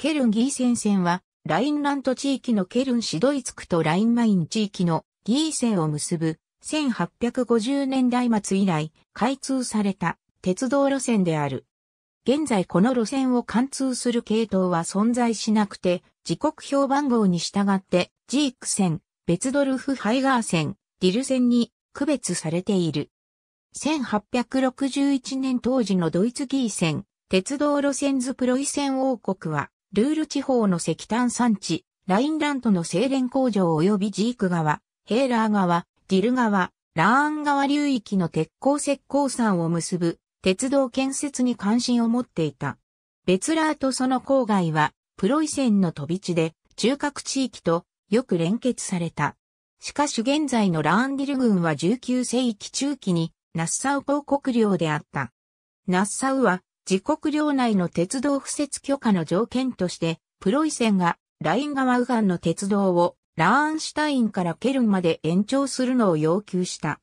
ケルンギーセン線は、ラインラント地域のケルン市ドイツ区とラインマイン地域のギーセンを結ぶ1850年代末以来開通された鉄道路線である。現在この路線を貫通する系統は存在しなくて、時刻表番号に従って、ジーク線、ベツドルフ・ハイガー線、ディル線に区別されている。1861年当時のドイツギー線、鉄道路線ズプロイセン王国は、ルール地方の石炭産地、ラインラントの精錬工場及びジーク川、ヘーラー川、ディル川、ラーン川流域の鉄鋼石鉱山を結ぶ鉄道建設に関心を持っていた。ベツラーとその郊外はプロイセンの飛び地で中核地域とよく連結された。しかし現在のラーンディル郡は19世紀中期にナッサウ公国領であった。ナッサウは自国領内の鉄道敷設許可の条件として、プロイセンがライン川右岸の鉄道をラーンシュタインからケルンまで延長するのを要求した。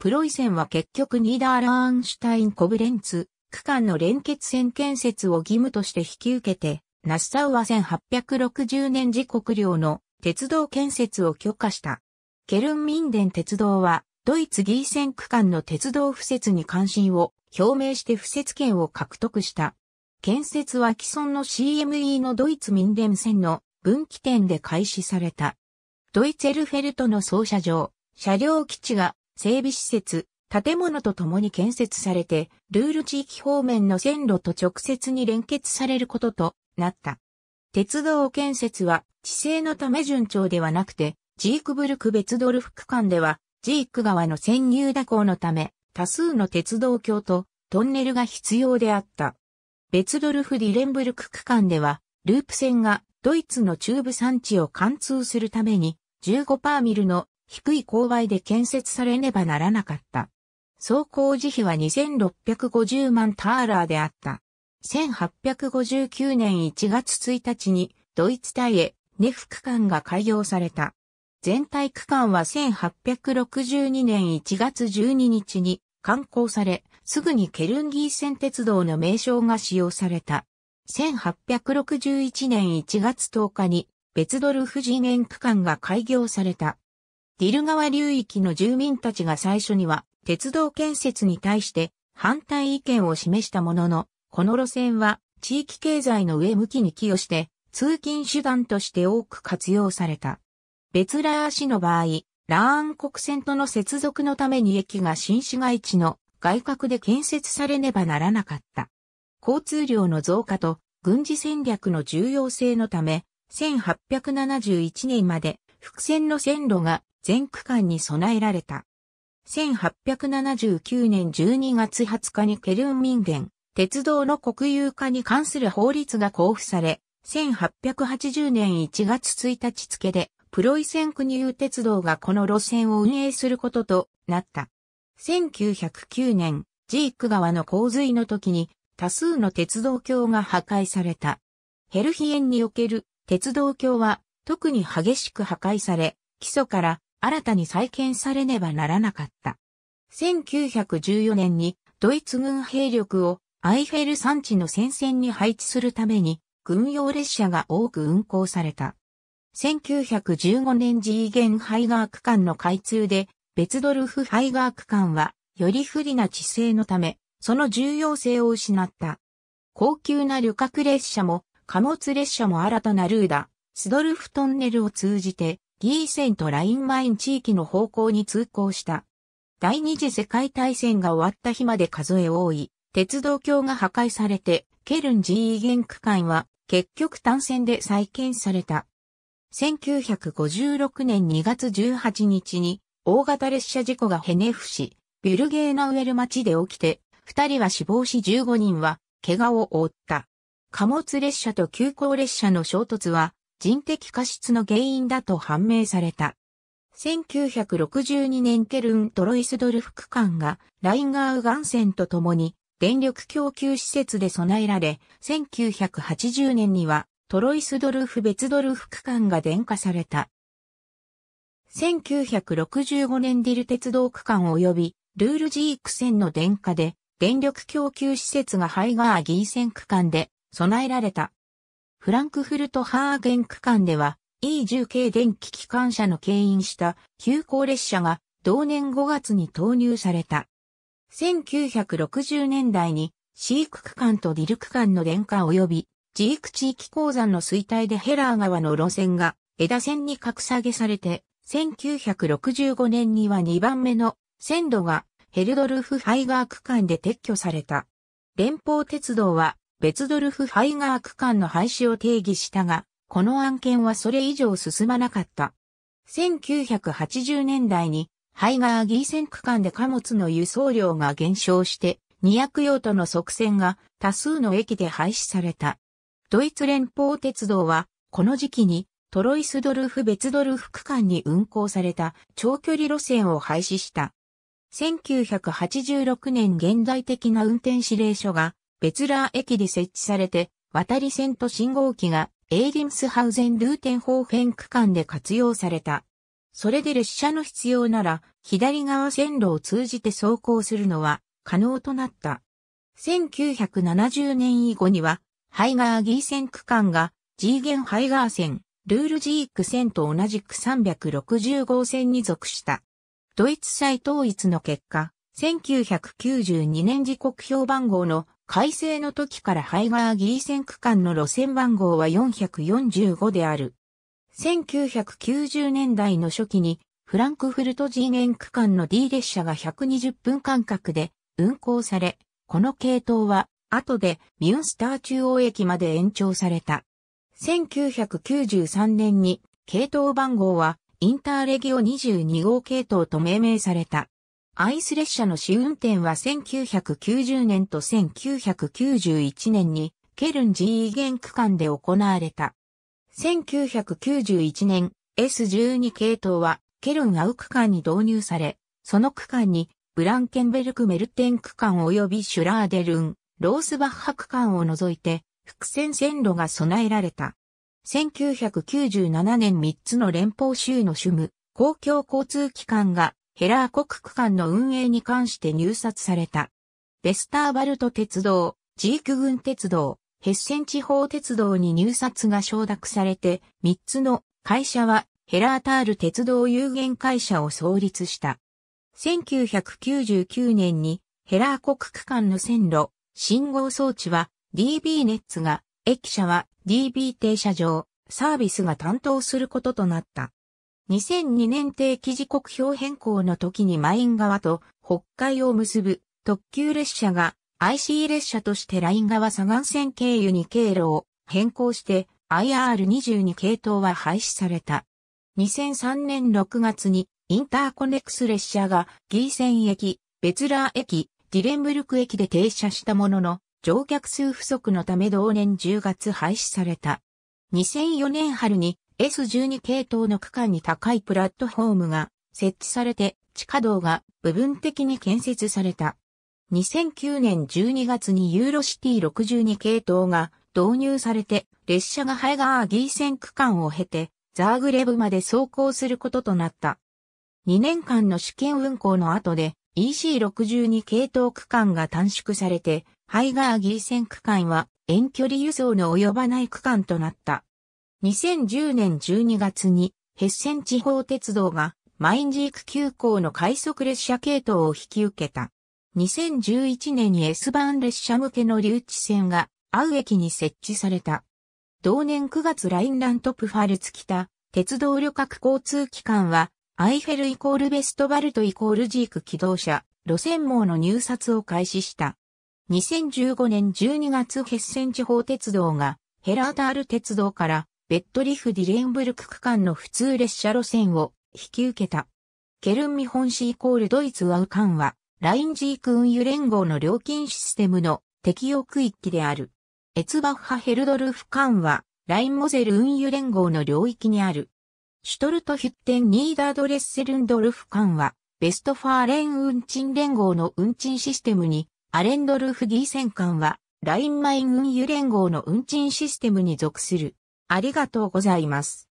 プロイセンは結局ニーダーラーンシュタインコブレンツ区間の連結線建設を義務として引き受けて、ナッサウは1860年自国領の鉄道建設を許可した。ケルン民伝鉄道はドイツギーセン区間の鉄道敷設に関心を表明して不設権を獲得した。建設は既存の CME のドイツ民電線の分岐点で開始された。ドイツェルフェルトの操車場、車両基地が整備施設、建物と共に建設されて、ルール地域方面の線路と直接に連結されることとなった。鉄道建設は地勢のため順調ではなくて、ジークブルク別ドルフ区間では、ジーク川の潜入蛇行のため、多数の鉄道橋とトンネルが必要であった。ベツドルフ・ディレンブルク区間では、ループ線がドイツの中部山地を貫通するために15パーミルの低い勾配で建設されねばならなかった。走行時費は2650万ターラーであった。1859年1月1日にドイツ大へネフ区間が開業された。全体区間は1862年1月12日に刊行され、すぐにケルンギー線鉄道の名称が使用された。1861年1月10日に別ドルフ次元区間が開業された。ディル川流域の住民たちが最初には鉄道建設に対して反対意見を示したものの、この路線は地域経済の上向きに寄与して通勤手段として多く活用された。別ラー市の場合、ラーン国線との接続のために駅が新市街地の外郭で建設されねばならなかった。交通量の増加と軍事戦略の重要性のため、1871年まで伏線の線路が全区間に備えられた。1879年12月20日にケルン民元、鉄道の国有化に関する法律が公布され、1880年1月1日付でプロイセン国有鉄道がこの路線を運営することとなった。1909年、ジーク川の洪水の時に多数の鉄道橋が破壊された。ヘルヒエンにおける鉄道橋は特に激しく破壊され、基礎から新たに再建されねばならなかった。1914年にドイツ軍兵力をアイフェル山地の戦線に配置するために軍用列車が多く運行された。1915年 G ゲンハイガー区間の開通で、ベツドルフハイガー区間は、より不利な地勢のため、その重要性を失った。高級な旅客列車も、貨物列車も新たなルーダ、スドルフトンネルを通じて、ギーセンとラインマイン地域の方向に通行した。第二次世界大戦が終わった日まで数え多い、鉄道橋が破壊されて、ケルン G ゲン区間は、結局単線で再建された。1956年2月18日に大型列車事故がヘネフ市、ビュルゲーナウエル町で起きて、二人は死亡し15人は怪我を負った。貨物列車と急行列車の衝突は人的過失の原因だと判明された。1962年ケルン・トロイスドルフ区間がラインガーウガン線ととに電力供給施設で備えられ、1980年にはトロイスドルフ・別ドルフ区間が電化された。1965年ディル鉄道区間及びルールジーク線の電化で電力供給施設がハイガーギー線区間で備えられた。フランクフルト・ハーゲン区間では E10 系電気機関車の牽引した急行列車が同年5月に投入された。1960年代にシーク区間とディル区間の電化及びジーク地域鉱山の衰退でヘラー川の路線が枝線に格下げされて、1965年には2番目の線路がヘルドルフ・ハイガー区間で撤去された。連邦鉄道は別ドルフ・ハイガー区間の廃止を定義したが、この案件はそれ以上進まなかった。1980年代にハイガーギー線区間で貨物の輸送量が減少して、200用途の側線が多数の駅で廃止された。ドイツ連邦鉄道は、この時期にトロイスドルフ・別ドルフ区間に運行された長距離路線を廃止した。1986年現代的な運転指令書がベツラー駅で設置されて、渡り線と信号機がエーリムスハウゼンルーテンホーフェン区間で活用された。それで列車の必要なら左側線路を通じて走行するのは可能となった。1970年以後にはハイガーギー線区間が G 元ハイガー線、ルールジーク線と同じく360号線に属した。ドイツ再統一の結果、1992年時刻表番号の改正の時からハイガーギー線区間の路線番号は445である。1990年代の初期にフランクフルト G 元区間の D 列車が120分間隔で運行され、この系統は後でミュンスター中央駅まで延長された。1993年に系統番号はインターレギオ22号系統と命名された。アイス列車の試運転は1990年と1991年にケルン GE 限区間で行われた。1991年 S12 系統はケルンアウ区間に導入され、その区間にブランケンベルクメルテン区間及びシュラーデルン、ロースバッハ区間を除いて、伏線線路が備えられた。1997年3つの連邦州の主務、公共交通機関がヘラー国区間の運営に関して入札された。ベスターバルト鉄道、ジーク軍鉄道、ヘッセン地方鉄道に入札が承諾されて、3つの会社はヘラータール鉄道有限会社を創立した。1999年にヘラー国区間の線路、信号装置は DB ネッツが、駅舎は DB 停車場、サービスが担当することとなった。2002年定期時刻表変更の時にマイン側と北海を結ぶ特急列車が IC 列車としてライン側左岸線経由に経路を変更して IR22 系統は廃止された。2003年6月にインターコネクス列車がギーセン駅、ベツラー駅、ディレンブルク駅で停車したものの、乗客数不足のため同年10月廃止された。2004年春に S12 系統の区間に高いプラットフォームが設置されて地下道が部分的に建設された。2009年12月にユーロシティ62系統が導入されて列車がハイガーギー線区間を経てザーグレブまで走行することとなった。2年間の試験運行の後で EC62 系統区間が短縮されて、ハイガーギー線区間は遠距離輸送の及ばない区間となった。2010年12月にヘッセン地方鉄道がマインジーク急行の快速列車系統を引き受けた。2011年に S バン列車向けの留置線がアウ駅に設置された。同年9月ラインラントプファルツ北鉄道旅客交通機関はアイフェルイコールベストバルトイコールジーク機動車、路線網の入札を開始した。2015年12月ヘッセン地方鉄道がヘラータール鉄道からベッドリフ・ディレンブルク区間の普通列車路線を引き受けた。ケルンミ本市イコールドイツワウカンは、ラインジーク運輸連合の料金システムの適用区域である。エツバッハ・ヘルドルフカンは、ラインモゼル運輸連合の領域にある。シュトルトヒュッテン・ニーダードレッセルンドルフ間は、ベストファーレン運賃連合の運賃システムに、アレンドルフ・ディーセン間は、ラインマイン運輸連合の運賃システムに属する。ありがとうございます。